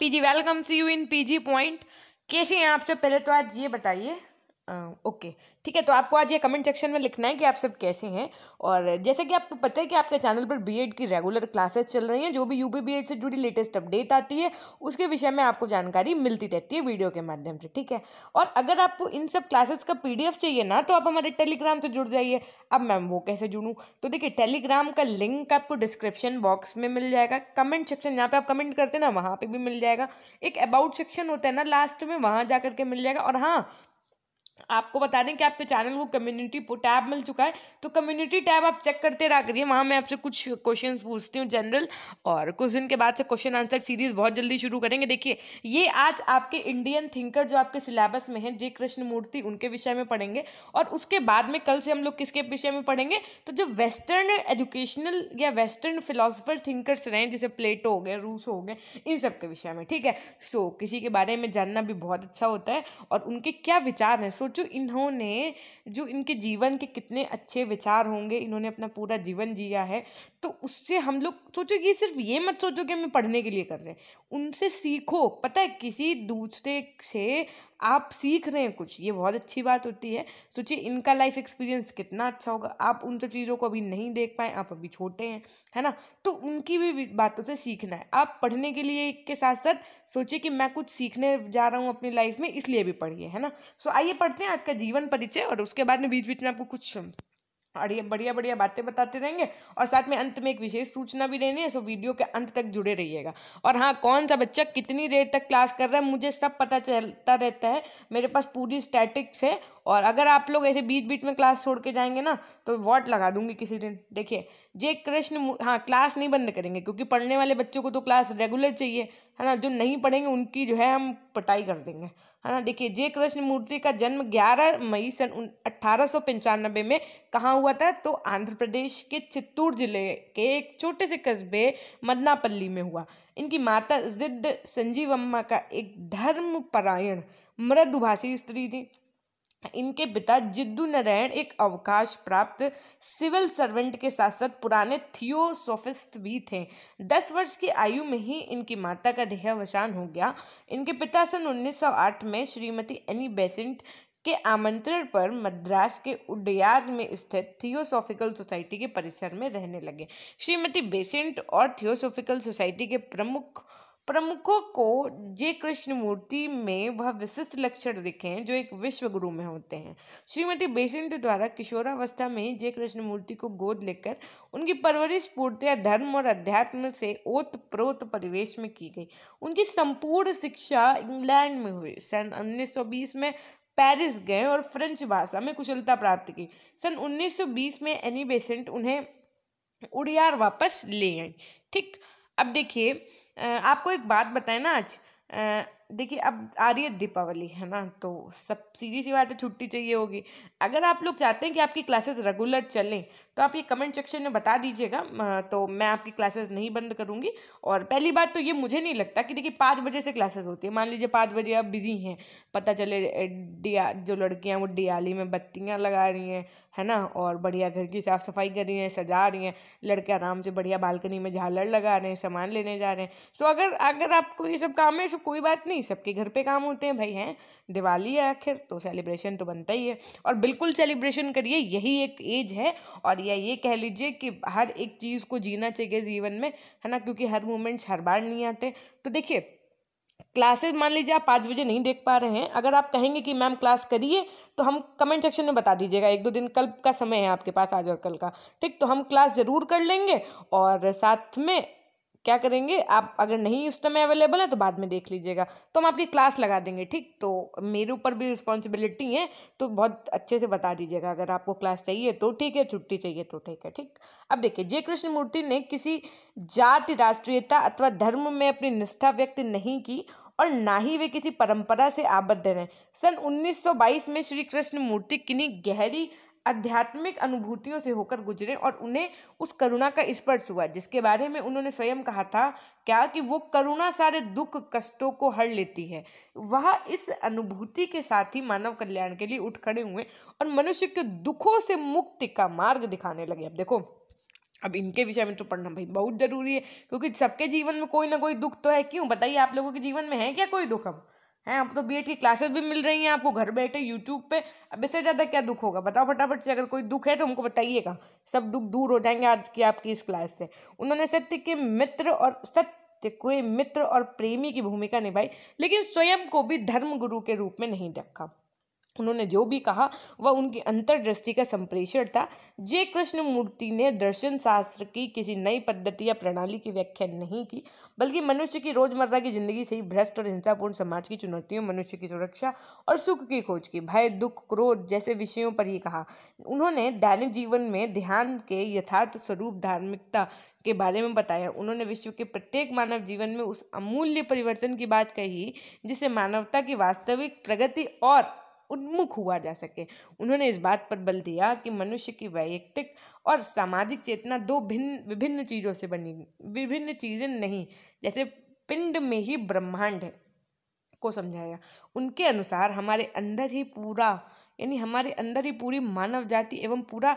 PG welcome see you in PG point कैसे हैं आपसे पहले तो आज ये बताइए ओके ठीक है तो आपको आज ये कमेंट सेक्शन में लिखना है कि आप सब कैसे हैं और जैसे कि आपको पता है कि आपके चैनल पर बीएड की रेगुलर क्लासेस चल रही हैं जो भी यूपी बीएड से जुड़ी लेटेस्ट अपडेट आती है उसके विषय में आपको जानकारी मिलती रहती है वीडियो के माध्यम से ठीक है और अगर आपको इन सब क्लासेस का पी चाहिए ना तो आप हमारे टेलीग्राम से जुड़ जाइए अब मैम वो कैसे जुड़ूँ तो देखिए टेलीग्राम का लिंक आपको डिस्क्रिप्शन बॉक्स में मिल जाएगा कमेंट सेक्शन जहाँ पर आप कमेंट करते हैं ना वहाँ पर भी मिल जाएगा एक अबाउट सेक्शन होता है ना लास्ट में वहाँ जा करके मिल जाएगा और हाँ आपको बता दें कि आपके चैनल को कम्युनिटी टैब मिल चुका है तो कम्युनिटी टैब आप चेक करते रह करिए वहाँ मैं आपसे कुछ क्वेश्चंस पूछती हूँ जनरल और कुछ दिन के बाद से क्वेश्चन आंसर सीरीज बहुत जल्दी शुरू करेंगे देखिए ये आज आपके इंडियन थिंकर जो आपके सिलेबस में जय जे कृष्णमूर्ति उनके विषय में पढ़ेंगे और उसके बाद में कल से हम लोग किसके विषय में पढ़ेंगे तो जो वेस्टर्न एजुकेशनल या वेस्टर्न फिलोसफर थिंकर्स रहे जैसे प्लेटो हो गए रूस हो गए इन सब के विषय में ठीक है सो किसी के बारे में जानना भी बहुत अच्छा होता है और उनके क्या विचार हैं सो सोचो इन्होंने जो इनके जीवन के कितने अच्छे विचार होंगे इन्होंने अपना पूरा जीवन जिया है तो उससे हम लोग सोचो ये सिर्फ ये मत सोचो कि हमें पढ़ने के लिए कर रहे हैं उनसे सीखो पता है किसी दूसरे से आप सीख रहे हैं कुछ ये बहुत अच्छी बात होती है सोचिए इनका लाइफ एक्सपीरियंस कितना अच्छा होगा आप उन सब चीज़ों को अभी नहीं देख पाए आप अभी छोटे हैं है ना तो उनकी भी बातों से सीखना है आप पढ़ने के लिए के साथ साथ सोचिए कि मैं कुछ सीखने जा रहा हूँ अपनी लाइफ में इसलिए भी पढ़िए है ना सो आइए पढ़ते हैं आज का जीवन परिचय और उसके बाद में बीच बीच में आपको कुछ बढ़िया बढ़िया बढ़िया बातें बताते रहेंगे और साथ में अंत में एक विशेष सूचना भी देनी है सो वीडियो के अंत तक जुड़े रहिएगा और हाँ कौन सा बच्चा कितनी देर तक क्लास कर रहा है मुझे सब पता चलता रहता है मेरे पास पूरी स्टैटिक्स है और अगर आप लोग ऐसे बीच बीच में क्लास छोड़ के जाएंगे ना तो वॉट लगा दूंगी किसी दिन देखिए जे कृष्ण हाँ क्लास नहीं बंद करेंगे क्योंकि पढ़ने वाले बच्चों को तो क्लास रेगुलर चाहिए है ना जो नहीं पढ़ेंगे उनकी जो है हम पटाई कर देंगे है ना देखिए जय कृष्ण मूर्ति का जन्म 11 मई सन अट्ठारह में कहाँ हुआ था तो आंध्र प्रदेश के चित्तूर जिले के एक छोटे से कस्बे मदनापल्ली में हुआ इनकी माता जिद्द संजीवम्मा का एक धर्मपरायण मृदुभाषी स्त्री थी इनके पिता जिद्दू नारायण एक अवकाश प्राप्त सिविल सर्वेंट के साथ साथ पुराने थियोसोफिस्ट भी थे दस वर्ष की आयु में ही इनकी माता का देहावसान हो गया इनके पिता सन 1908 में श्रीमती एनी बेसेंट के आमंत्रण पर मद्रास के उडयार में स्थित थियोसोफिकल सोसाइटी के परिसर में रहने लगे श्रीमती बेसेंट और थियोसोफिकल सोसाइटी के प्रमुख प्रमुखों को जे मूर्ति में वह विशिष्ट लक्षण दिखे हैं जो एक विश्व गुरु में होते हैं श्रीमती बेसेंट द्वारा किशोरावस्था में जय कृष्ण मूर्ति को गोद लेकर उनकी परवरिश पूर्णतया धर्म और अध्यात्म से ओत प्रोत परिवेश में की गई उनकी संपूर्ण शिक्षा इंग्लैंड में हुई सन उन्नीस में पेरिस गए और फ्रेंच भाषा में कुशलता प्राप्त की सन 1920 में एनी बेसेंट उन्हें उड़ियार वापस ले आई ठीक अब देखिए आपको एक बात बताएं ना आज देखिए अब आ रही है दीपावली है ना तो सब सीधी सी बात है छुट्टी चाहिए होगी अगर आप लोग चाहते हैं कि आपकी क्लासेस रेगुलर चलें तो आप ये कमेंट सेक्शन में बता दीजिएगा तो मैं आपकी क्लासेस नहीं बंद करूँगी और पहली बात तो ये मुझे नहीं लगता कि देखिए पाँच बजे से क्लासेस होती है मान लीजिए पाँच बजे आप बिजी हैं पता चले डिया जो लड़कियाँ वो डियाली में बत्तियाँ लगा रही हैं है ना और बढ़िया घर की साफ़ सफाई कर रही हैं सजा रही हैं लड़के आराम से बढ़िया बालकनी में झालर लगा रहे हैं सामान लेने जा रहे हैं तो अगर अगर आपको ये सब काम है तो कोई बात नहीं सबके घर पे काम होते हैं भाई हैं दिवाली है आखिर तो सेलिब्रेशन तो बनता ही है और बिल्कुल सेलिब्रेशन करिए यही एक एज है और या ये कह लीजिए कि हर एक चीज़ को जीना चाहिए जीवन में है ना क्योंकि हर मोमेंट्स हर बार नहीं आते तो देखिए क्लासेज मान लीजिए आप पाँच बजे नहीं देख पा रहे हैं अगर आप कहेंगे कि मैम क्लास करिए तो हम कमेंट सेक्शन में बता दीजिएगा एक दो दिन कल का समय है आपके पास आज और कल का ठीक तो हम क्लास ज़रूर कर लेंगे और साथ में क्या करेंगे आप अगर नहीं उस समय अवेलेबल है तो बाद में देख लीजिएगा तो हम आपकी क्लास लगा देंगे ठीक तो मेरे ऊपर भी रिस्पॉन्सिबिलिटी है तो बहुत अच्छे से बता दीजिएगा अगर आपको क्लास चाहिए तो ठीक है छुट्टी चाहिए तो ठीक है ठीक अब देखिए जय कृष्णमूर्ति ने किसी जाति राष्ट्रीयता अथवा धर्म में अपनी निष्ठा व्यक्त नहीं की और ना ही वे किसी परंपरा से आबद्ध रहे सन 1922 में श्री कृष्ण मूर्ति किन्हीं गहरी आध्यात्मिक अनुभूतियों से होकर गुजरे और उन्हें उस करुणा का स्पर्श हुआ जिसके बारे में उन्होंने स्वयं कहा था क्या कि वो करुणा सारे दुख कष्टों को हर लेती है वह इस अनुभूति के साथ ही मानव कल्याण के लिए उठ खड़े हुए और मनुष्य के दुखों से मुक्ति का मार्ग दिखाने लगे अब देखो अब इनके विषय में तो पढ़ना भाई बहुत ज़रूरी है क्योंकि सबके जीवन में कोई ना कोई दुख तो है क्यों बताइए आप लोगों के जीवन में है क्या कोई दुख अब हैं आप तो बी की क्लासेस भी मिल रही हैं आपको घर बैठे यूट्यूब पे अब इससे ज़्यादा क्या दुख होगा बताओ फटाफट से अगर कोई दुख है तो हमको बताइएगा सब दुख दूर हो जाएंगे आज की आपकी इस क्लास से उन्होंने सत्य के मित्र और सत्य कोई मित्र और प्रेमी की भूमिका निभाई लेकिन स्वयं को भी धर्म गुरु के रूप में नहीं रखा उन्होंने जो भी कहा वह उनकी अंतर्दृष्टि का संप्रेषण था जे मूर्ति ने दर्शन शास्त्र की किसी नई पद्धति या प्रणाली की व्याख्या नहीं की बल्कि मनुष्य की रोजमर्रा की जिंदगी से ही भ्रष्ट और हिंसापूर्ण समाज की चुनौतियों मनुष्य की सुरक्षा और सुख की खोज की भय दुख क्रोध जैसे विषयों पर ही कहा उन्होंने दैनिक जीवन में ध्यान के यथार्थ स्वरूप धार्मिकता के बारे में बताया उन्होंने विश्व के प्रत्येक मानव जीवन में उस अमूल्य परिवर्तन की बात कही जिसे मानवता की वास्तविक प्रगति और उन्मुख हुआ जा सके उन्होंने इस बात पर बल दिया कि मनुष्य की वैयक्तिक और सामाजिक चेतना दो भिन्न विभिन्न चीज़ों से बनी विभिन्न चीज़ें नहीं जैसे पिंड में ही ब्रह्मांड है को समझाया उनके अनुसार हमारे अंदर ही पूरा यानी हमारे अंदर ही पूरी मानव जाति एवं पूरा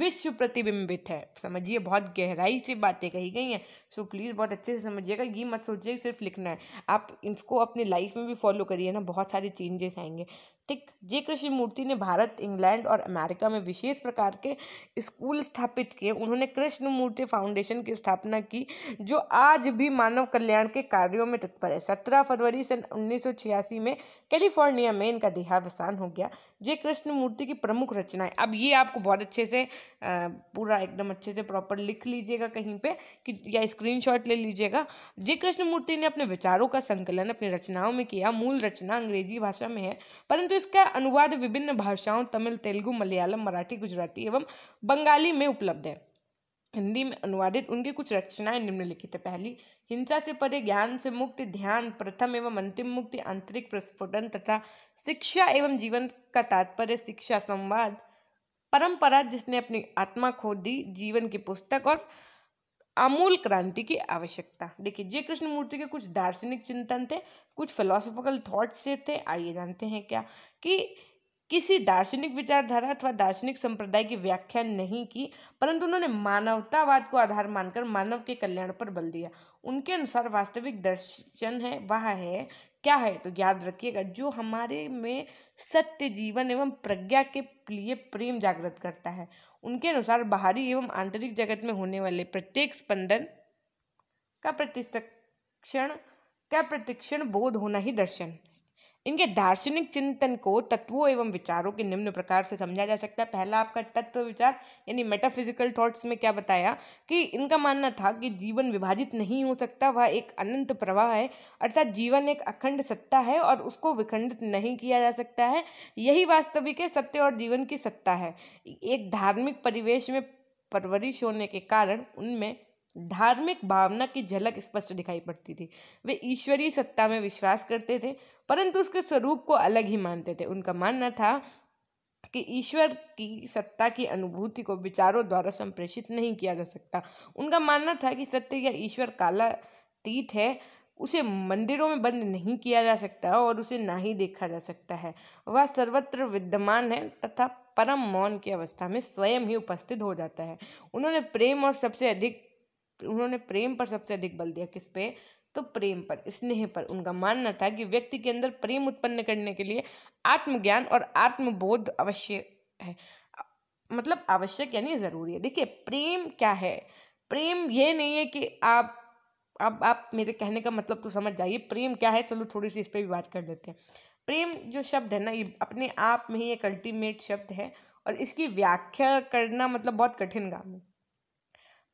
विश्व प्रतिबिंबित है समझिए बहुत गहराई से बातें कही गई हैं सो प्लीज़ बहुत अच्छे से समझिएगा ये मत सोचिए सिर्फ लिखना है आप इसको अपनी लाइफ में भी फॉलो करिए ना बहुत सारे चेंजेस आएंगे ठीक जे कृष्ण मूर्ति ने भारत इंग्लैंड और अमेरिका में विशेष प्रकार के स्कूल स्थापित किए उन्होंने कृष्ण मूर्ति फाउंडेशन की स्थापना की जो आज भी मानव कल्याण के कार्यों में तत्पर है सत्रह फरवरी सन उन्नीस में कैलिफोर्निया में इनका देहावसान हो गया जे कृष्ण मूर्ति की प्रमुख रचनाएं अब ये आपको बहुत अच्छे से पूरा एकदम अच्छे से प्रॉपर लिख लीजिएगा कहीं पर कि या स्क्रीन ले लीजिएगा जे मूर्ति ने अपने विचारों का संकलन अपनी रचनाओं में किया मूल रचना अंग्रेजी भाषा में है परंतु इसका अनुवाद विभिन्न भाषाओं तमिल तेलुगु मलयालम मराठी गुजराती एवं बंगाली में उपलब्ध है हिंदी में अनुवादित उनकी कुछ रचनाएं निम्नलिखित है पहली हिंसा से परे ज्ञान से मुक्ति ध्यान प्रथम एवं अंतिम मुक्ति आंतरिक प्रस्फुटन तथा शिक्षा एवं जीवन का तात्पर्य शिक्षा संवाद परंपरा जिसने अपनी आत्मा खो दी जीवन की पुस्तक और आमूल क्रांति की आवश्यकता देखिए जे कृष्णमूर्ति के कुछ दार्शनिक चिंतन थे कुछ फिलोसॉफिकल थॉट्स से थे आइए जानते हैं क्या कि किसी दार्शनिक विचारधारा अथवा दार्शनिक संप्रदाय की व्याख्या नहीं की परंतु उन्होंने मानवतावाद को आधार मानकर मानव के कल्याण पर बल दिया उनके अनुसार वास्तविक दर्शन है वह है क्या है तो याद रखिएगा जो हमारे में सत्य जीवन एवं प्रज्ञा के लिए प्रेम जागृत करता है उनके अनुसार बाहरी एवं आंतरिक जगत में होने वाले प्रत्येक स्पंदन का प्रतिक्षण का प्रतिक्षण बोध होना ही दर्शन इनके दार्शनिक चिंतन को तत्वों एवं विचारों के निम्न प्रकार से समझा जा सकता है पहला आपका तत्व विचार यानी मेटाफिजिकल थॉट्स में क्या बताया कि इनका मानना था कि जीवन विभाजित नहीं हो सकता वह एक अनंत प्रवाह है अर्थात जीवन एक अखंड सत्ता है और उसको विखंडित नहीं किया जा सकता है यही वास्तविक है सत्य और जीवन की सत्ता है एक धार्मिक परिवेश में परवरिश होने के कारण उनमें धार्मिक भावना की झलक स्पष्ट दिखाई पड़ती थी वे ईश्वरीय सत्ता में विश्वास करते थे परंतु उसके स्वरूप को अलग ही मानते थे उनका मानना था कि ईश्वर की सत्ता की अनुभूति को विचारों द्वारा संप्रेषित नहीं किया जा सकता उनका मानना था कि सत्य या ईश्वर कालातीत है उसे मंदिरों में बंद नहीं किया जा सकता और उसे ना ही देखा जा सकता है वह सर्वत्र विद्यमान है तथा परम मौन की अवस्था में स्वयं ही उपस्थित हो जाता है उन्होंने प्रेम और सबसे अधिक उन्होंने प्रेम पर सबसे अधिक बल दिया किस पे तो प्रेम पर स्नेह पर उनका मानना था कि व्यक्ति के अंदर प्रेम उत्पन्न करने के लिए आत्मज्ञान और आत्मबोध अवश्य है मतलब आवश्यक यानी ज़रूरी है देखिए प्रेम क्या है प्रेम ये नहीं है कि आप अब आप मेरे कहने का मतलब तो समझ जाइए प्रेम क्या है चलो थोड़ी सी इस पर भी बात कर लेते हैं प्रेम जो शब्द है ना ये अपने आप में ही एक अल्टीमेट शब्द है और इसकी व्याख्या करना मतलब बहुत कठिन काम है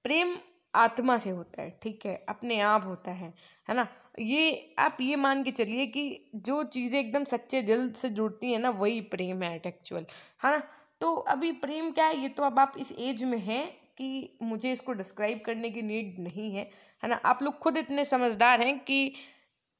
प्रेम आत्मा से होता है ठीक है अपने आप होता है है ना ये आप ये मान के चलिए कि जो चीज़ें एकदम सच्चे दिल से जुड़ती हैं ना वही प्रेम है एक्चुअल है ना तो अभी प्रेम क्या है ये तो अब आप इस एज में हैं कि मुझे इसको डिस्क्राइब करने की नीड नहीं है है ना आप लोग खुद इतने समझदार हैं कि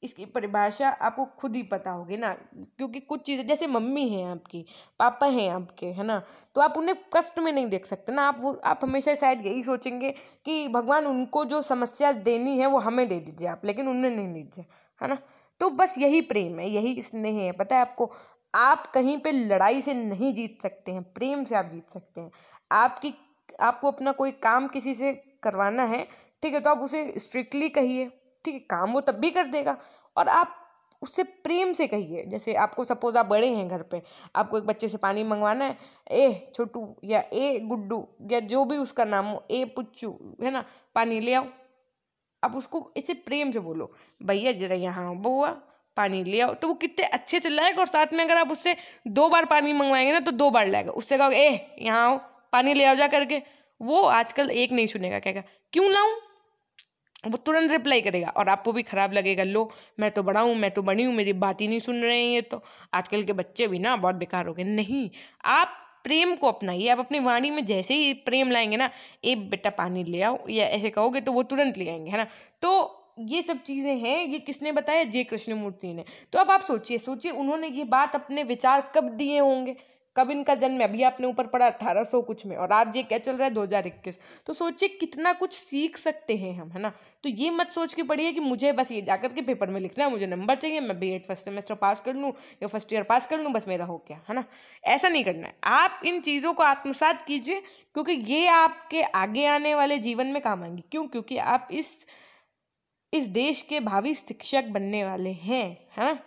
इसकी परिभाषा आपको खुद ही पता होगी ना क्योंकि कुछ चीज़ें जैसे मम्मी हैं आपकी पापा हैं आपके है ना तो आप उन्हें कष्ट में नहीं देख सकते ना आप वो आप हमेशा शायद यही सोचेंगे कि भगवान उनको जो समस्या देनी है वो हमें दे दीजिए आप लेकिन उन्हें नहीं दीजिए है ना तो बस यही प्रेम है यही स्नेह है पता है आपको आप कहीं पर लड़ाई से नहीं जीत सकते हैं प्रेम से आप जीत सकते हैं आपकी आपको अपना कोई काम किसी से करवाना है ठीक है तो आप उसे स्ट्रिक्टली कहिए ठीक है काम वो तब भी कर देगा और आप उससे प्रेम से कहिए जैसे आपको सपोज आप बड़े हैं घर पे आपको एक बच्चे से पानी मंगवाना है ए छोटू या ए गुड्डू या जो भी उसका नाम हो ए पुच्चू है ना पानी ले आओ आप उसको इसे प्रेम से बोलो भैया जरा यहाँ बुआ पानी ले आओ तो वो कितने अच्छे से लाएगा और साथ में अगर आप उससे दो बार पानी मंगवाएंगे ना तो दो बार लाएगा उससे कहोगे ए यहाँ आओ पानी ले आओ जा करके वो आजकल एक नहीं सुनेगा कहेगा क्यों लाऊं वो तुरंत रिप्लाई करेगा और आपको भी ख़राब लगेगा लो मैं तो बड़ा हूँ मैं तो बड़ी हूँ मेरी बात ही नहीं सुन रहे हैं ये तो आजकल के बच्चे भी ना बहुत बेकार हो गए नहीं आप प्रेम को अपनाइए आप अपनी वाणी में जैसे ही प्रेम लाएंगे ना ए बेटा पानी ले आओ या ऐसे कहोगे तो वो तुरंत ले आएंगे है ना तो ये सब चीज़ें हैं ये किसने बताया जय कृष्णमूर्ति ने तो अब आप सोचिए सोचिए उन्होंने ये बात अपने विचार कब दिए होंगे कब इनका जन्म है अभी आपने ऊपर पढ़ा अठारह सौ कुछ में और आज ये क्या चल रहा है दो हज़ार इक्कीस तो सोचिए कितना कुछ सीख सकते हैं हम है ना तो ये मत सोच के पढ़िए कि मुझे बस ये जाकर के पेपर में लिखना है मुझे नंबर चाहिए मैं B Ed first semester pass कर लूँ या फर्स्ट ईयर पास कर लूँ बस मेरा हो गया है ना ऐसा नहीं करना है आप इन चीज़ों को आत्मसात कीजिए क्योंकि ये आपके आगे आने वाले जीवन में काम आएंगी क्यों क्योंकि आप इस इस देश के भावी शिक्षक बनने वाले हैं है ना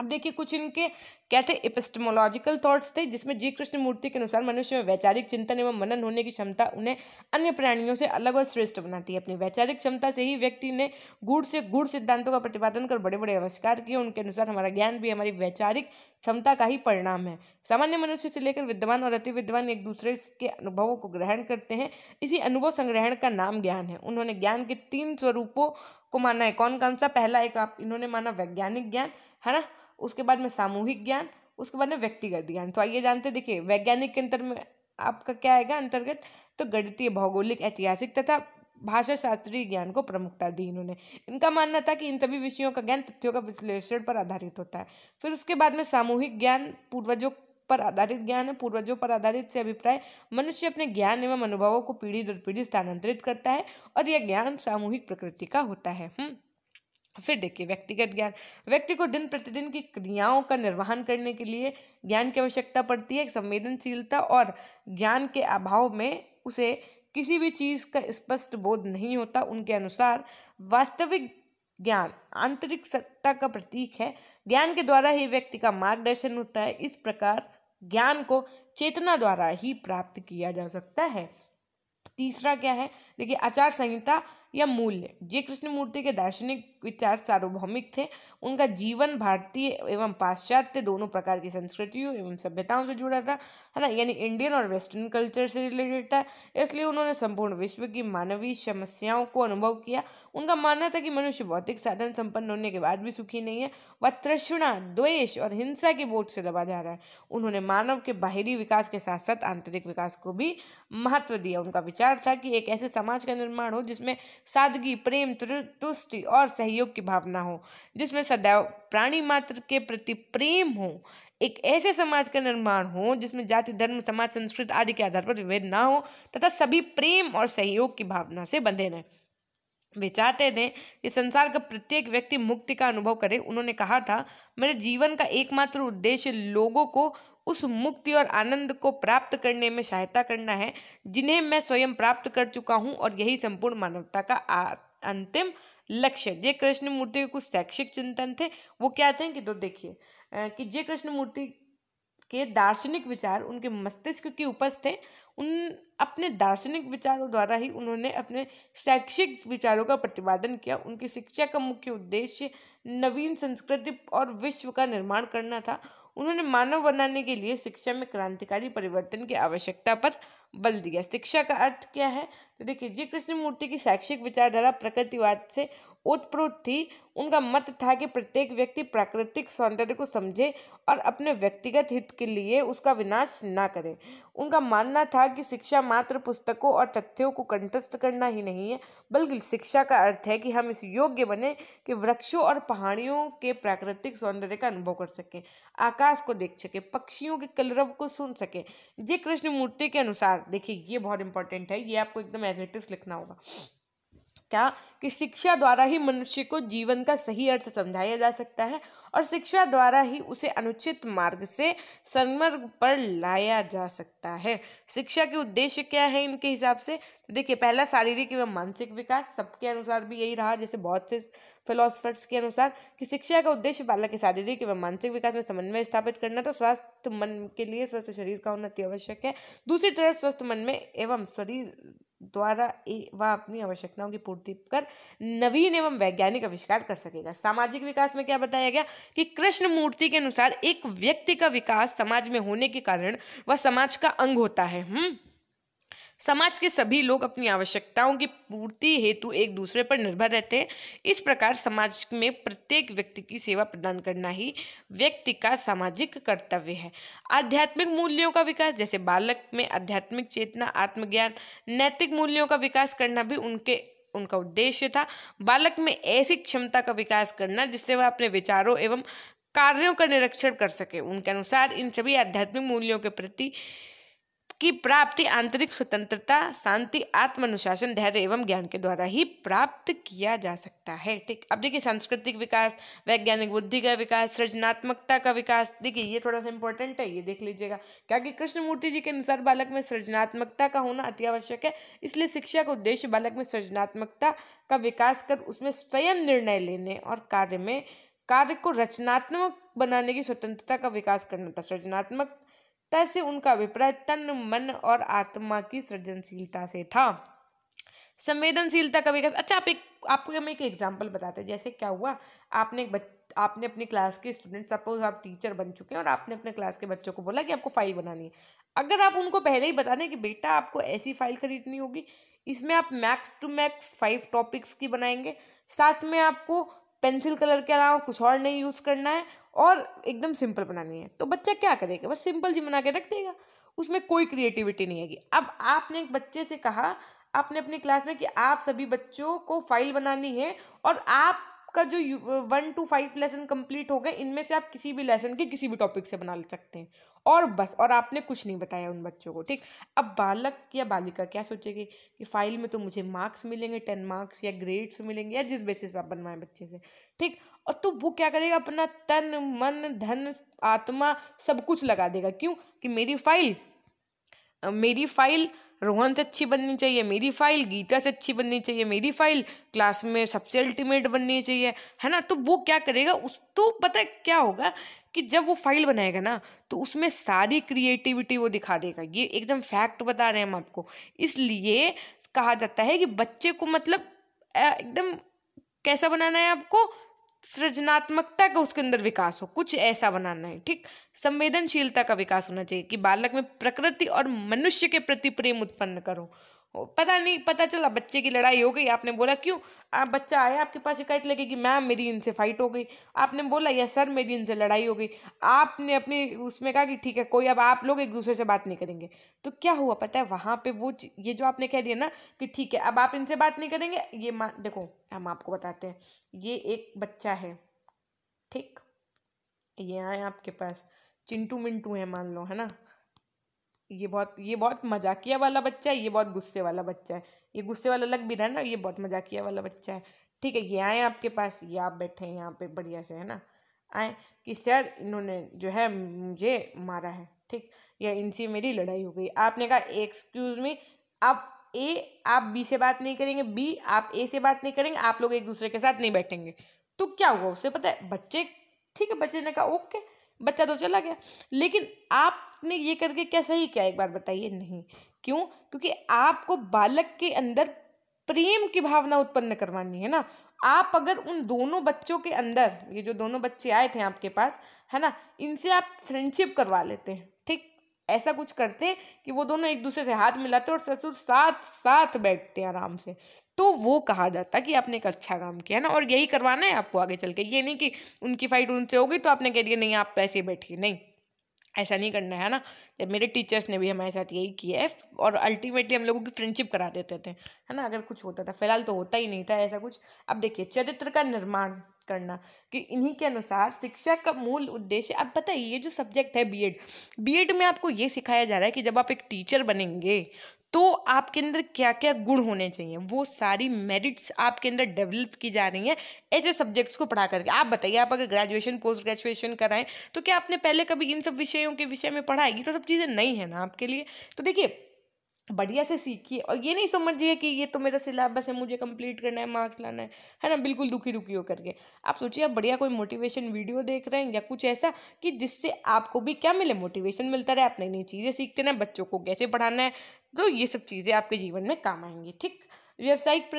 अब देखिए कुछ इनके क्या थे एपिस्टमोलॉजिकल थॉट्स थे जिसमें जी कृष्ण मूर्ति के अनुसार मनुष्य में वैचारिक चिंतन एवं मनन होने की क्षमता उन्हें अन्य प्राणियों से अलग और श्रेष्ठ बनाती है अपनी वैचारिक क्षमता से ही व्यक्ति ने गुड़ से गुड़ सिद्धांतों का प्रतिपादन कर बड़े बड़े आविष्कार किए उनके अनुसार हमारा ज्ञान भी हमारी वैचारिक क्षमता का ही परिणाम है सामान्य मनुष्य से लेकर विद्वान और अति विद्वान एक दूसरे के अनुभवों को ग्रहण करते हैं इसी अनुभव संग्रहण का नाम ज्ञान है उन्होंने ज्ञान के तीन स्वरूपों को माना है कौन कौन सा पहला एक आप इन्होंने माना वैज्ञानिक ज्ञान है ना उसके बाद में सामूहिक ज्ञान उसके बाद में व्यक्तिगत ज्ञान तो आइए जानते देखिए वैज्ञानिक के अंतर में आपका क्या आएगा अंतर्गत तो गणितीय भौगोलिक ऐतिहासिक तथा भाषा शास्त्रीय ज्ञान को प्रमुखता दी इन्होंने इनका मानना था कि इन सभी विषयों का ज्ञान तथ्यों का विश्लेषण पर आधारित होता है फिर उसके बाद में सामूहिक ज्ञान पूर्वजों पर आधारित ज्ञान है पूर्वजों पर आधारित से अभिप्राय मनुष्य अपने ज्ञान एवं अनुभवों को पीढ़ी दर पीढ़ी स्थानांतरित करता है और यह ज्ञान सामूहिक प्रकृति का होता है हुँ? हम्म। फिर देखिए व्यक्तिगत ज्ञान व्यक्ति को दिन प्रतिदिन की क्रियाओं का निर्वहन करने के लिए ज्ञान की आवश्यकता पड़ती है संवेदनशीलता और ज्ञान के अभाव में उसे किसी भी चीज़ का स्पष्ट बोध नहीं होता उनके अनुसार वास्तविक ज्ञान आंतरिक सत्ता का प्रतीक है ज्ञान के द्वारा ही व्यक्ति का मार्गदर्शन होता है इस प्रकार ज्ञान को चेतना द्वारा ही प्राप्त किया जा सकता है तीसरा क्या है देखिए आचार संहिता या मूल्य जे कृष्णमूर्ति के दार्शनिक विचार सार्वभौमिक थे उनका जीवन भारतीय एवं पाश्चात्य दोनों प्रकार की संस्कृतियों एवं सभ्यताओं से जुड़ा था है ना यानी इंडियन और वेस्टर्न कल्चर से रिलेटेड था इसलिए उन्होंने संपूर्ण विश्व की मानवीय समस्याओं को अनुभव किया उनका मानना था कि मनुष्य भौतिक साधन संपन्न होने के बाद भी सुखी नहीं है वह तृष्णा द्वेष और हिंसा के बोझ से दबा जा रहा है उन्होंने मानव के बाहरी विकास के साथ साथ आंतरिक विकास को भी महत्व दिया उनका विचार था कि एक ऐसे समाज का निर्माण हो जिसमें सादगी प्रेम तुष्टि और सहयोग की भावना हो जिसमें सदैव प्राणी मात्र के प्रति प्रेम हो एक ऐसे समाज का निर्माण हो जिसमें जाति धर्म समाज संस्कृत आदि के आधार पर विभेद ना हो तथा सभी प्रेम और सहयोग की भावना से बंधे रहें वे चाहते थे कि संसार का प्रत्येक व्यक्ति मुक्ति का अनुभव करे उन्होंने कहा था मेरे जीवन का एकमात्र उद्देश्य लोगों को उस मुक्ति और आनंद को प्राप्त करने में सहायता करना है जिन्हें मैं स्वयं प्राप्त कर चुका हूँ और यही संपूर्ण मानवता का अंतिम लक्ष्य जय कृष्ण मूर्ति के कुछ शैक्षिक चिंतन थे वो क्या थे कि तो देखिए कि जय कृष्ण मूर्ति के दार्शनिक विचार उनके मस्तिष्क की उपज थे उन अपने दार्शनिक विचारों द्वारा ही उन्होंने अपने शैक्षिक विचारों का प्रतिपादन किया उनकी शिक्षा का मुख्य उद्देश्य नवीन संस्कृति और विश्व का निर्माण करना था उन्होंने मानव बनाने के लिए शिक्षा में क्रांतिकारी परिवर्तन की आवश्यकता पर बल दिया शिक्षा का अर्थ क्या है तो देखिए जी कृष्णमूर्ति की शैक्षिक विचारधारा प्रकृतिवाद से उत्प्रोत थी उनका मत था कि प्रत्येक व्यक्ति प्राकृतिक सौंदर्य को समझे और अपने व्यक्तिगत हित के लिए उसका विनाश ना करे उनका मानना था कि शिक्षा मात्र पुस्तकों और तथ्यों को कंटस्थ करना ही नहीं है बल्कि शिक्षा का अर्थ है कि हम इस योग्य बने कि वृक्षों और पहाड़ियों के प्राकृतिक सौंदर्य का अनुभव कर सकें आकाश को देख सकें पक्षियों के कलरव को सुन सकें जे कृष्णमूर्ति के अनुसार देखिए ये बहुत इंपॉर्टेंट है ये आपको एकदम एज लिखना होगा क्या कि शिक्षा द्वारा ही मनुष्य को जीवन का सही अर्थ समझाया जा सकता है और शिक्षा द्वारा ही उसे अनुचित मार्ग से सन्मर्ग पर लाया जा सकता है शिक्षा के उद्देश्य क्या है इनके हिसाब से तो देखिए पहला शारीरिक एवं मानसिक विकास सबके अनुसार भी यही रहा जैसे बहुत से फिलोसफर्स के अनुसार कि शिक्षा का उद्देश्य बालक के शारीरिक एवं मानसिक विकास में समन्वय स्थापित करना तो स्वास्थ्य मन के लिए स्वस्थ शरीर का उन्नति आवश्यक है दूसरी तरह स्वस्थ मन में एवं शरीर द्वारा वह अपनी आवश्यकताओं की पूर्ति कर नवीन एवं वैज्ञानिक आविष्कार कर सकेगा सामाजिक विकास में क्या बताया गया कि कृष्ण मूर्ति के अनुसार एक व्यक्ति का विकास समाज में होने के कारण वह समाज का अंग होता है हम्म समाज के सभी लोग अपनी आवश्यकताओं की पूर्ति हेतु एक दूसरे पर निर्भर रहते हैं इस प्रकार समाज में प्रत्येक व्यक्ति की सेवा प्रदान करना ही व्यक्ति का सामाजिक कर्तव्य है आध्यात्मिक मूल्यों का विकास जैसे बालक में आध्यात्मिक चेतना आत्मज्ञान नैतिक मूल्यों का विकास करना भी उनके उनका उद्देश्य था बालक में ऐसी क्षमता का विकास करना जिससे वह अपने विचारों एवं कार्यों का निरीक्षण कर सके उनके अनुसार इन सभी आध्यात्मिक मूल्यों के प्रति की प्राप्ति आंतरिक स्वतंत्रता शांति आत्म अनुशासन धैर्य एवं ज्ञान के द्वारा ही प्राप्त किया जा सकता है ठीक अब देखिए सांस्कृतिक विकास वैज्ञानिक बुद्धि का विकास सृजनात्मकता का विकास देखिए ये थोड़ा सा इंपॉर्टेंट है ये देख लीजिएगा क्या कि कृष्णमूर्ति जी के अनुसार बालक में सृजनात्मकता का होना अति आवश्यक है इसलिए शिक्षा का उद्देश्य बालक में सृजनात्मकता का विकास कर उसमें स्वयं निर्णय लेने और कार्य में कार्य को रचनात्मक बनाने की स्वतंत्रता का विकास करना था सृजनात्मक तैसे उनका अभिप्राय तन मन और आत्मा की सृजनशीलता से था संवेदनशीलता का विकास अच्छा आप एक आपको हम एक एग्जाम्पल बताते हैं जैसे क्या हुआ आपने एक आपने अपनी क्लास के स्टूडेंट सपोज आप टीचर बन चुके हैं और आपने अपने क्लास के बच्चों को बोला कि आपको फाइल बनानी है अगर आप उनको पहले ही बता दें कि बेटा आपको ऐसी फाइल खरीदनी होगी इसमें आप max to max five topics की बनाएंगे साथ में आपको पेंसिल कलर के अलावा कुछ और नहीं यूज़ करना है और एकदम सिंपल बनानी है तो बच्चा क्या करेगा बस सिंपल जी बना के रख देगा उसमें कोई क्रिएटिविटी नहीं आएगी अब आपने एक बच्चे से कहा आपने अपनी क्लास में कि आप सभी बच्चों को फाइल बनानी है और आप आपका जो one two five lesson complete हो गए इनमें से आप किसी भी लेसन के किसी भी टॉपिक से बना ले सकते हैं और बस और आपने कुछ नहीं बताया उन बच्चों को ठीक अब बालक या बालिका क्या सोचेगी कि फाइल में तो मुझे मार्क्स मिलेंगे टेन मार्क्स या ग्रेड्स मिलेंगे या जिस बेसिस पे आप बनवाएं बच्चे से ठीक और तो वो क्या करेगा अपना तन मन धन आत्मा सब कुछ लगा देगा क्यों कि मेरी फाइल मेरी फाइल रोहन से अच्छी बननी चाहिए मेरी फाइल गीता से अच्छी बननी चाहिए मेरी फाइल क्लास में सबसे अल्टीमेट बननी चाहिए है ना तो वो क्या करेगा उस तो पता है क्या होगा कि जब वो फाइल बनाएगा ना तो उसमें सारी क्रिएटिविटी वो दिखा देगा ये एकदम फैक्ट बता रहे हैं हम आपको इसलिए कहा जाता है कि बच्चे को मतलब एकदम कैसा बनाना है आपको सृजनात्मकता का उसके अंदर विकास हो कुछ ऐसा बनाना है ठीक संवेदनशीलता का विकास होना चाहिए कि बालक में प्रकृति और मनुष्य के प्रति प्रेम उत्पन्न करो पता नहीं पता चला बच्चे की लड़ाई हो गई आपने बोला क्यों आप बच्चा आया आपके पास शिकायत लगी कि मैम मेरी इनसे फाइट हो गई आपने बोला या सर मेरी इनसे लड़ाई हो गई आपने अपने उसमें कहा कि ठीक है कोई अब आप लोग एक दूसरे से बात नहीं करेंगे तो क्या हुआ पता है वहाँ पे वो ये जो आपने कह दिया ना कि ठीक है अब आप इनसे बात नहीं करेंगे ये मा देखो हम आपको बताते हैं ये एक बच्चा है ठीक ये आए आपके पास चिंटू मिंटू है मान लो है ना ये बहुत ये बहुत मजाकिया वाला बच्चा है ये बहुत गुस्से वाला बच्चा है ये गुस्से वाला अलग है ना ये बहुत मजाकिया वाला बच्चा है ठीक है ये आए आपके पास ये आप बैठे हैं यहाँ पे बढ़िया से है ना आए कि सर इन्होंने जो है मुझे मारा है ठीक या इनसे मेरी लड़ाई हो गई आपने कहा एक्सक्यूज़ मी आप ए आप बी से बात नहीं करेंगे बी आप ए से बात नहीं करेंगे आप लोग एक दूसरे के साथ नहीं बैठेंगे तो क्या हुआ उसे पता है बच्चे ठीक है बच्चे ने कहा ओके बच्चा तो चला गया लेकिन आपने ये करके क्या सही किया एक बार बताइए नहीं क्यों क्योंकि आपको बालक के अंदर प्रेम की भावना उत्पन्न करवानी है ना आप अगर उन दोनों बच्चों के अंदर ये जो दोनों बच्चे आए थे आपके पास है ना इनसे आप फ्रेंडशिप करवा लेते हैं ठीक ऐसा कुछ करते कि वो दोनों एक दूसरे से हाथ मिलाते और ससुर साथ साथ बैठते आराम से तो वो कहा जाता कि आपने एक अच्छा काम किया ना और यही करवाना है आपको आगे चल के ये नहीं कि उनकी फ़ाइट उनसे होगी तो आपने कह दिया नहीं आप पैसे बैठिए नहीं ऐसा नहीं करना है ना जब मेरे टीचर्स ने भी हमारे साथ यही किया है और अल्टीमेटली हम लोगों की फ्रेंडशिप करा देते थे है ना अगर कुछ होता था फिलहाल तो होता ही नहीं था ऐसा कुछ अब देखिए चरित्र का निर्माण करना कि इन्हीं के अनुसार शिक्षा का मूल उद्देश्य अब पता है ये जो सब्जेक्ट है बीएड बीएड में आपको ये सिखाया जा रहा है कि जब आप एक टीचर बनेंगे तो आपके अंदर क्या क्या गुण होने चाहिए वो सारी मेरिट्स आपके अंदर डेवलप की जा रही हैं ऐसे सब्जेक्ट्स को पढ़ा करके आप बताइए आप अगर ग्रेजुएशन पोस्ट ग्रेजुएशन कराएं तो क्या आपने पहले कभी इन सब विषयों के विषय में पढ़ा है ये तो सब चीज़ें नहीं है ना आपके लिए तो देखिए बढ़िया से सीखिए और ये नहीं समझिए कि ये तो मेरा सिलेबस है मुझे कंप्लीट करना है मार्क्स लाना है है ना बिल्कुल दुखी दुखी हो करके आप सोचिए आप बढ़िया कोई मोटिवेशन वीडियो देख रहे हैं या कुछ ऐसा कि जिससे आपको भी क्या मिले मोटिवेशन मिलता रहे आप नई नई चीज़ें सीखते रहें बच्चों को कैसे पढ़ाना है तो ये सब चीज़ें आपके जीवन में काम आएंगी ठीक व्यावसायिक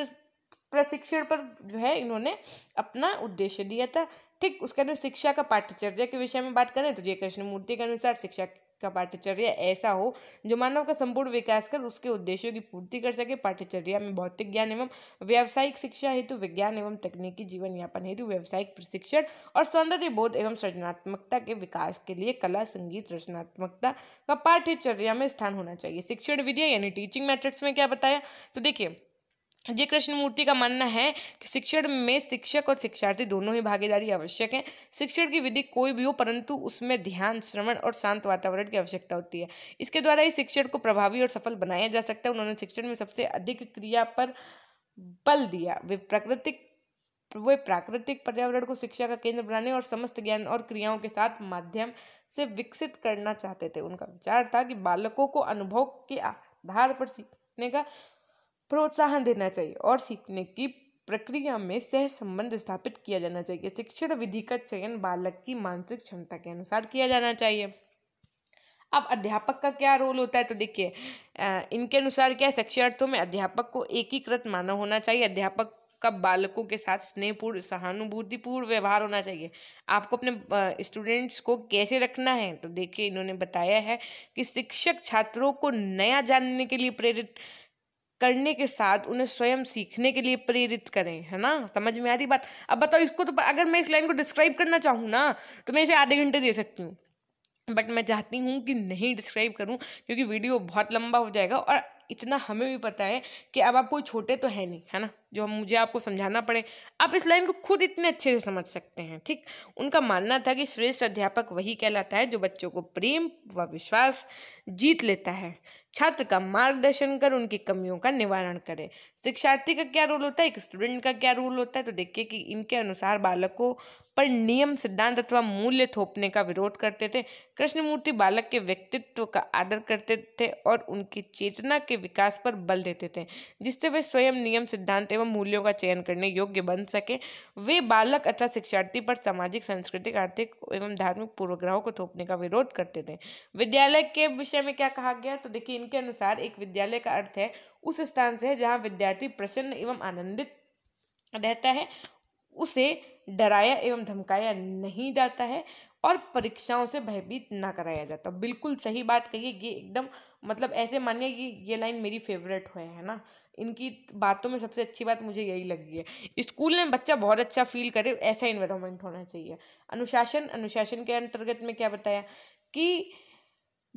प्रशिक्षण पर जो है इन्होंने अपना उद्देश्य दिया था ठीक उसके अंदर शिक्षा का पाठ्यचर्या के विषय में बात करें तो जय कृष्ण मूर्ति के अनुसार शिक्षा का पाठ्यचर्या ऐसा हो जो मानव का संपूर्ण विकास कर उसके उद्देश्यों की पूर्ति कर सके पाठ्यचर्या में भौतिक ज्ञान एवं व्यावसायिक शिक्षा हेतु विज्ञान एवं तकनीकी जीवन यापन हेतु व्यावसायिक प्रशिक्षण और सौंदर्य बोध एवं सृजनात्मकता के विकास के लिए कला संगीत रचनात्मकता का पाठ्यचर्या में स्थान होना चाहिए शिक्षण विधि यानी टीचिंग मैथड्स में क्या बताया तो देखिए जय कृष्ण मूर्ति का मानना है कि शिक्षण में शिक्षक और शिक्षार्थी दोनों ही भागीदारी आवश्यक है शिक्षण की विधि कोई भी हो परंतु उसमें ध्यान श्रवण और शांत वातावरण की आवश्यकता होती है इसके द्वारा ही शिक्षण को प्रभावी और सफल बनाया जा सकता है उन्होंने शिक्षण में सबसे अधिक क्रिया पर बल दिया वे प्राकृतिक वे प्राकृतिक पर्यावरण को शिक्षा का केंद्र बनाने और समस्त ज्ञान और क्रियाओं के साथ माध्यम से विकसित करना चाहते थे उनका विचार था कि बालकों को अनुभव के आधार पर सीखने का प्रोत्साहन देना चाहिए और सीखने की प्रक्रिया में सह संबंध स्थापित किया जाना चाहिए शिक्षण विधि का चयन बालक की मानसिक क्षमता के अनुसार किया जाना चाहिए अब अध्यापक का क्या रोल होता है तो देखिए इनके अनुसार क्या शिक्षार्थों में अध्यापक को एकीकृत मानव होना चाहिए अध्यापक का बालकों के साथ स्नेहपूर्ण सहानुभूतिपूर्ण व्यवहार होना चाहिए आपको अपने स्टूडेंट्स को कैसे रखना है तो देखिए इन्होंने बताया है कि शिक्षक छात्रों को नया जानने के लिए प्रेरित करने के साथ उन्हें स्वयं सीखने के लिए प्रेरित करें है ना समझ में आ रही बात अब बताओ इसको तो अगर मैं इस लाइन को डिस्क्राइब करना चाहूँ ना तो मैं इसे आधे घंटे दे सकती हूँ बट मैं चाहती हूँ कि नहीं डिस्क्राइब करूँ क्योंकि वीडियो बहुत लंबा हो जाएगा और इतना हमें भी पता है कि अब आप कोई छोटे तो है नहीं है ना जो हम मुझे आपको समझाना पड़े आप इस लाइन को खुद इतने अच्छे से समझ सकते हैं ठीक उनका मानना था कि श्रेष्ठ अध्यापक वही कहलाता है जो बच्चों को प्रेम व विश्वास जीत लेता है छात्र का मार्गदर्शन कर उनकी कमियों का निवारण करें शिक्षार्थी का क्या रोल होता है एक स्टूडेंट का क्या रोल होता है तो देखिए कि इनके अनुसार बालक को पर नियम सिद्धांत अथवा मूल्य थोपने का विरोध करते थे कृष्णमूर्ति बालक के व्यक्तित्व का आदर करते थे और उनकी चेतना के विकास पर बल देते थे जिससे वे स्वयं नियम सिद्धांत एवं मूल्यों का चयन करने योग्य बन सके वे बालक अथवा शिक्षार्थी पर सामाजिक सांस्कृतिक आर्थिक एवं धार्मिक पूर्वग्रहों को थोपने का विरोध करते थे विद्यालय के विषय में क्या कहा गया तो देखिए इनके अनुसार एक विद्यालय का अर्थ है उस स्थान से है जहाँ विद्यार्थी प्रसन्न एवं आनंदित रहता है उसे डराया एवं धमकाया नहीं जाता है और परीक्षाओं से भयभीत ना कराया जाता बिल्कुल सही बात कही ये एकदम मतलब ऐसे मानिए कि ये लाइन मेरी फेवरेट हुए है ना इनकी बातों में सबसे अच्छी बात मुझे यही लगी है स्कूल में बच्चा बहुत अच्छा फील करे ऐसा इन्वायरमेंट होना चाहिए अनुशासन अनुशासन के अंतर्गत में क्या बताया कि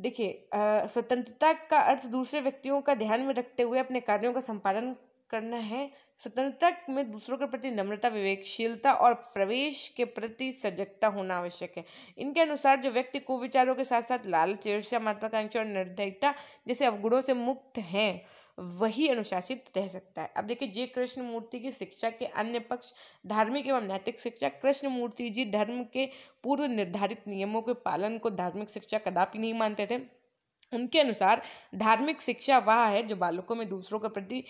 देखिए स्वतंत्रता का अर्थ दूसरे व्यक्तियों का ध्यान में रखते हुए अपने कार्यों का संपादन करना है स्वतंत्रता में दूसरों के प्रति नम्रता विवेकशीलता और प्रवेश के प्रति सजगता होना आवश्यक है इनके अनुसार जो व्यक्ति कुविचारों के साथ साथ लाल चेरसा महत्वाकांक्षा और निर्दयता जैसे अवगुणों से मुक्त हैं वही अनुशासित रह सकता है अब देखिए जे कृष्ण मूर्ति की शिक्षा के अन्य पक्ष धार्मिक एवं नैतिक शिक्षा कृष्ण मूर्ति जी धर्म के पूर्व निर्धारित नियमों के पालन को धार्मिक शिक्षा कदापि नहीं मानते थे उनके अनुसार धार्मिक शिक्षा वह है जो बालकों में दूसरों के प्रति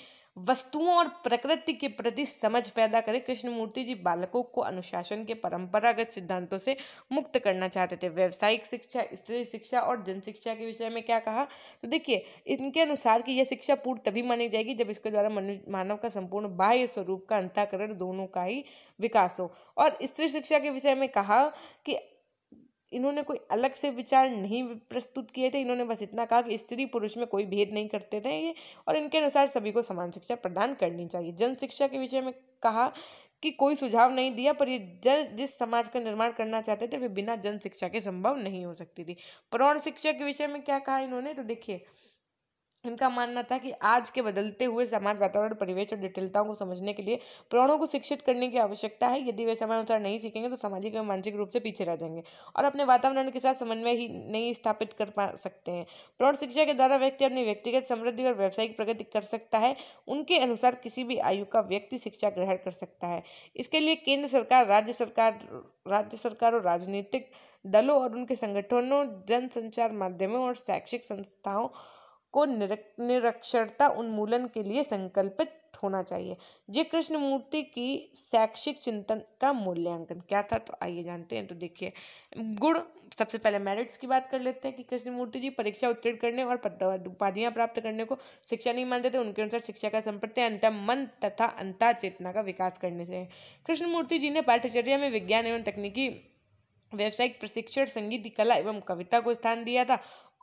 वस्तुओं और प्रकृति के प्रति समझ पैदा करे कृष्णमूर्ति जी बालकों को अनुशासन के परंपरागत सिद्धांतों से मुक्त करना चाहते थे व्यावसायिक शिक्षा स्त्री शिक्षा और जन शिक्षा के विषय में क्या कहा तो देखिए इनके अनुसार कि यह शिक्षा पूर्ण तभी मानी जाएगी जब इसके द्वारा मानव का संपूर्ण बाह्य स्वरूप का अंताकरण दोनों का ही विकास हो और स्त्री शिक्षा के विषय में कहा कि इन्होंने कोई अलग से विचार नहीं प्रस्तुत किए थे इन्होंने बस इतना कहा कि स्त्री पुरुष में कोई भेद नहीं करते थे ये और इनके अनुसार सभी को समान शिक्षा प्रदान करनी चाहिए जन शिक्षा के विषय में कहा कि कोई सुझाव नहीं दिया पर ये जन जिस समाज का निर्माण करना चाहते थे वे बिना जन शिक्षा के संभव नहीं हो सकती थी प्रौढ़ शिक्षा के विषय में क्या कहा इन्होंने तो देखिए इनका मानना था कि आज के बदलते हुए समाज वातावरण परिवेश और जटिलताओं को समझने के लिए पुराणों को शिक्षित करने की आवश्यकता है यदि वे समय अनुसार नहीं सीखेंगे तो सामाजिक एवं मानसिक रूप से पीछे रह जाएंगे और अपने वातावरण के साथ समन्वय ही नहीं स्थापित कर पा सकते हैं प्रौण शिक्षा के द्वारा व्यक्ति अपनी व्यक्तिगत समृद्धि और व्यावसायिक प्रगति कर सकता है उनके अनुसार किसी भी आयु का व्यक्ति शिक्षा ग्रहण कर सकता है इसके लिए केंद्र सरकार राज्य सरकार राज्य सरकार और राजनीतिक दलों और उनके संगठनों जनसंचार माध्यमों और शैक्षिक संस्थाओं को निरक्षरता उन्मूलन के लिए संकल्पित होना चाहिए ये कृष्णमूर्ति की शैक्षिक चिंतन का मूल्यांकन क्या था तो आइए जानते हैं तो देखिए गुण सबसे पहले मेरिट्स की बात कर लेते हैं कि कृष्णमूर्ति जी परीक्षा उत्तीर्ण करने और उपाधियां प्राप्त करने को शिक्षा नहीं मानते थे उनके अनुसार शिक्षा का संपत्ति अंतम मन तथा अंता चेतना का विकास करने से कृष्णमूर्ति जी ने पाठ्यचर्या में विज्ञान एवं तकनीकी व्यावसायिक प्रशिक्षण संगीत कला एवं कविता को स्थान दिया था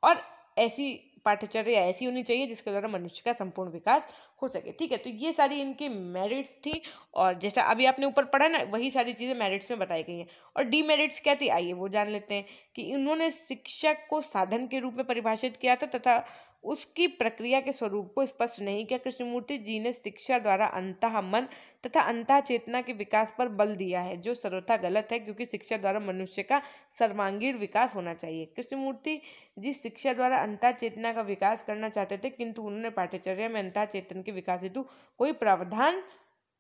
और ऐसी पाठ्यचर्या ऐसी होनी चाहिए जिसके द्वारा मनुष्य का संपूर्ण विकास हो सके ठीक है तो ये सारी इनके मेरिट्स थी और जैसा अभी आपने ऊपर पढ़ा ना वही सारी चीज़ें मेरिट्स में बताई गई हैं और डीमेरिट्स क्या थी आइए वो जान लेते हैं कि इन्होंने शिक्षक को साधन के रूप में परिभाषित किया था तथा उसकी प्रक्रिया के स्वरूप को स्पष्ट नहीं किया कृष्णमूर्ति जी ने शिक्षा द्वारा अंत मन तथा अंत चेतना के विकास पर बल दिया है जो सर्वथा गलत है क्योंकि शिक्षा द्वारा मनुष्य का सर्वांगीण विकास होना चाहिए कृष्णमूर्ति जी शिक्षा द्वारा अंत चेतना का विकास करना चाहते थे किंतु उन्होंने पाठ्यचर्या में अंत चेतन के विकास हेतु कोई प्रावधान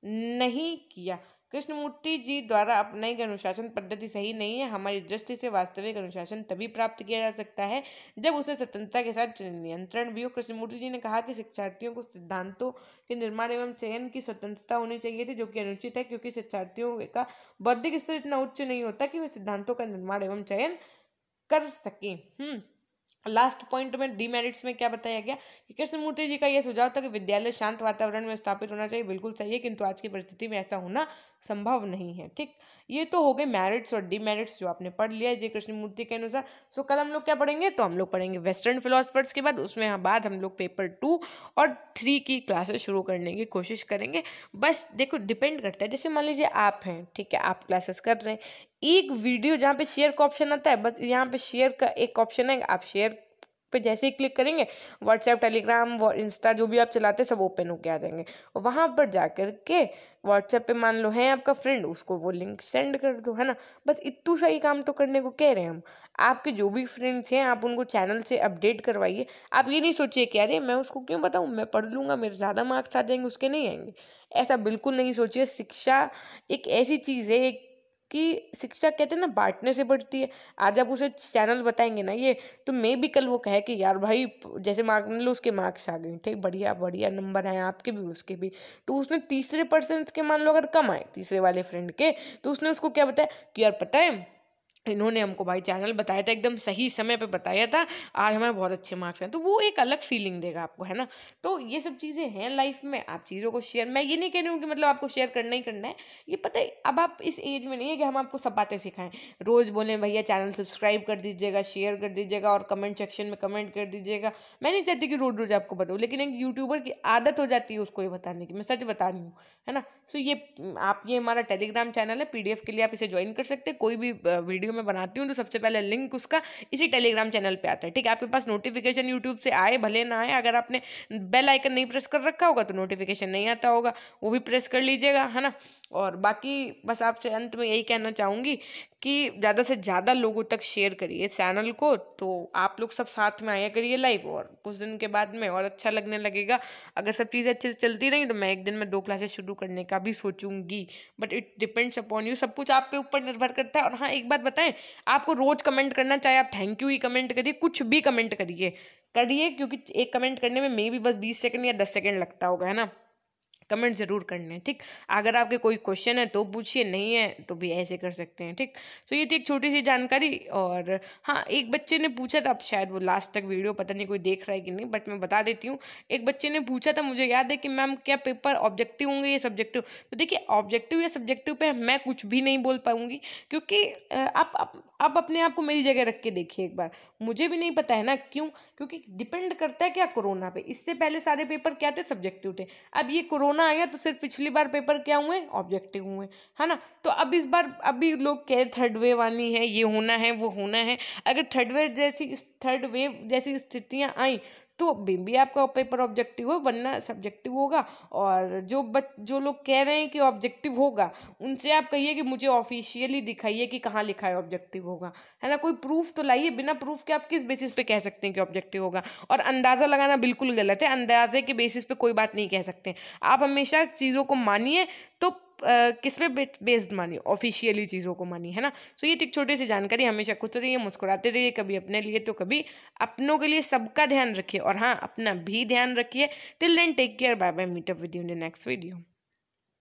नहीं किया कृष्णमूर्ति जी द्वारा अपनाई गई अनुशासन पद्धति सही नहीं है हमारी दृष्टि से वास्तविक अनुशासन तभी प्राप्त किया जा सकता है जब उसने स्वतंत्रता के साथ नियंत्रण भी हो कृष्णमूर्ति जी ने कहा कि शिक्षार्थियों को सिद्धांतों के निर्माण एवं चयन की स्वतंत्रता होनी चाहिए थी जो कि अनुचित है क्योंकि शिक्षार्थियों का बौद्धिक स्तर इतना उच्च नहीं होता कि वे सिद्धांतों का निर्माण एवं चयन कर सकें हम्म। लास्ट पॉइंट में डीमेरिट्स में क्या बताया गया कि कृष्णमूर्ति जी का यह सुझाव था कि विद्यालय शांत वातावरण में स्थापित होना चाहिए बिल्कुल सही है किंतु आज की परिस्थिति में ऐसा होना संभव नहीं है ठीक ये तो हो गए मैरिट्स और डिमेरिट्स जो आपने पढ़ लिया है जय कृष्णमूर्ति के अनुसार सो कल हम लोग क्या पढ़ेंगे तो हम लोग पढ़ेंगे वेस्टर्न फिलोसफर्स के बाद उसमें हाँ बाद हम लोग पेपर टू और थ्री की क्लासेस शुरू करने की कोशिश करेंगे बस देखो डिपेंड करता है जैसे मान लीजिए आप हैं ठीक है आप क्लासेस कर रहे हैं एक वीडियो जहाँ पे शेयर का ऑप्शन आता है बस यहाँ पे शेयर का एक ऑप्शन है आप शेयर पे जैसे ही क्लिक करेंगे व्हाट्सएप टेलीग्राम व इंस्टा जो भी आप चलाते हैं सब ओपन होके आ जाएंगे और वहाँ पर जा कर के व्हाट्सएप पे मान लो है आपका फ्रेंड उसको वो लिंक सेंड कर दो है ना बस इतू सही काम तो करने को कह रहे हैं हम आपके जो भी फ्रेंड्स हैं आप उनको चैनल से अपडेट करवाइए आप ये नहीं सोचिए कि अरे मैं उसको क्यों बताऊँ मैं पढ़ लूँगा मेरे ज़्यादा मार्क्स आ जाएंगे उसके नहीं आएंगे ऐसा बिल्कुल नहीं सोचिए शिक्षा एक ऐसी चीज़ है एक कि शिक्षा कहते हैं ना बांटने से बढ़ती है आज आप उसे चैनल बताएंगे ना ये तो मैं भी कल वो कहे कि यार भाई जैसे मान लो उसके मार्क्स आ गए ठीक बढ़िया बढ़िया नंबर आए आपके भी उसके भी तो उसने तीसरे पर्सन के मान लो अगर कम आए तीसरे वाले फ्रेंड के तो उसने उसको क्या बताया कि यार पता है इन्होंने हमको भाई चैनल बताया था एकदम सही समय पे बताया था आज हमें बहुत अच्छे मार्क्स हैं तो वो एक अलग फीलिंग देगा आपको है ना तो ये सब चीज़ें हैं लाइफ में आप चीज़ों को शेयर मैं ये नहीं कह रही हूँ कि मतलब आपको शेयर करना ही करना है ये पता है अब आप इस एज में नहीं है कि हम आपको सब बातें सिखाएं रोज़ बोलें भैया चैनल सब्सक्राइब कर दीजिएगा शेयर कर दीजिएगा और कमेंट सेक्शन में कमेंट कर दीजिएगा मैं नहीं चाहती कि रोज रोज आपको बताऊँ लेकिन एक यूट्यूबर की आदत हो जाती है उसको ये बताने की मैं सच बता रही हूँ है ना सो ये आप ये हमारा टेलीग्राम चैनल है पी के लिए आप इसे ज्वाइन कर सकते हैं कोई भी वीडियो मैं बनाती हूँ तो सबसे पहले लिंक उसका इसी टेलीग्राम चैनल पर आता है ठीक है आपके पास नोटिफिकेशन यूट्यूब से आए भले ना आए अगर आपने बेल आइकन नहीं प्रेस कर रखा होगा तो नोटिफिकेशन नहीं आता होगा वो भी प्रेस कर लीजिएगा है ना और बाकी बस आपसे अंत में यही कहना चाहूँगी कि ज़्यादा से ज़्यादा लोगों तक शेयर करिए चैनल को तो आप लोग सब साथ में आया करिए लाइव और कुछ दिन के बाद में और अच्छा लगने लगेगा अगर सब चीज़ें अच्छे से चलती रही तो मैं एक दिन में दो क्लासेस शुरू करने का भी सोचूंगी but it depends upon you सब कुछ आप पे ऊपर निर्भर करता है और हाँ एक बात बताएं है आपको रोज़ कमेंट करना चाहे आप थैंक यू ही कमेंट करिए कुछ भी कमेंट करिए करिए क्योंकि एक कमेंट करने में मे भी बस बीस सेकेंड या दस सेकेंड लगता होगा है ना कमेंट ज़रूर कर लें ठीक अगर आपके कोई क्वेश्चन है तो पूछिए नहीं है तो भी ऐसे कर सकते हैं ठीक सो so, ये थी एक छोटी सी जानकारी और हाँ एक बच्चे ने पूछा था अब शायद वो लास्ट तक वीडियो पता नहीं कोई देख रहा है कि नहीं बट मैं बता देती हूँ एक बच्चे ने पूछा था मुझे याद है कि मैम क्या पेपर ऑब्जेक्टिव होंगे या सब्जेक्टिव तो देखिए ऑब्जेक्टिव या सब्जेक्टिव पर मैं कुछ भी नहीं बोल पाऊँगी क्योंकि आप आप अपने आप को मेरी जगह रख के देखिए एक बार मुझे भी नहीं पता है ना क्यों क्योंकि डिपेंड करता है क्या कोरोना पे इससे पहले सारे पेपर क्या थे सब्जेक्टिव थे अब ये कोरोना कोरोना आ गया तो सिर्फ पिछली बार पेपर क्या हुए ऑब्जेक्टिव हुए है ना तो अब इस बार अभी लोग कह थर्ड वेव वाली है ये होना है वो होना है अगर थर्ड वेव जैसी थर्ड वेव जैसी स्थितियाँ आई तो बीम भी आपका पेपर ऑब्जेक्टिव है वरना सब्जेक्टिव होगा और जो बच जो लोग कह रहे हैं कि ऑब्जेक्टिव होगा उनसे आप कहिए कि मुझे ऑफिशियली दिखाइए कि कहाँ लिखा है ऑब्जेक्टिव होगा है ना कोई प्रूफ तो लाइए बिना प्रूफ के आप किस बेसिस पे कह सकते हैं कि ऑब्जेक्टिव होगा और अंदाज़ा लगाना बिल्कुल गलत है अंदाजे के बेसिस पे कोई बात नहीं कह सकते आप हमेशा चीज़ों को मानिए तो किस पे बेस्ड मानी ऑफिशियली चीज़ों को मानी है ना सो so, ये एक छोटी सी जानकारी हमेशा खुद रहिए मुस्कुराते रहिए कभी अपने लिए तो कभी अपनों के लिए सबका ध्यान रखिए और हाँ अपना भी ध्यान रखिए till then take care bye bye meet up with you in the next video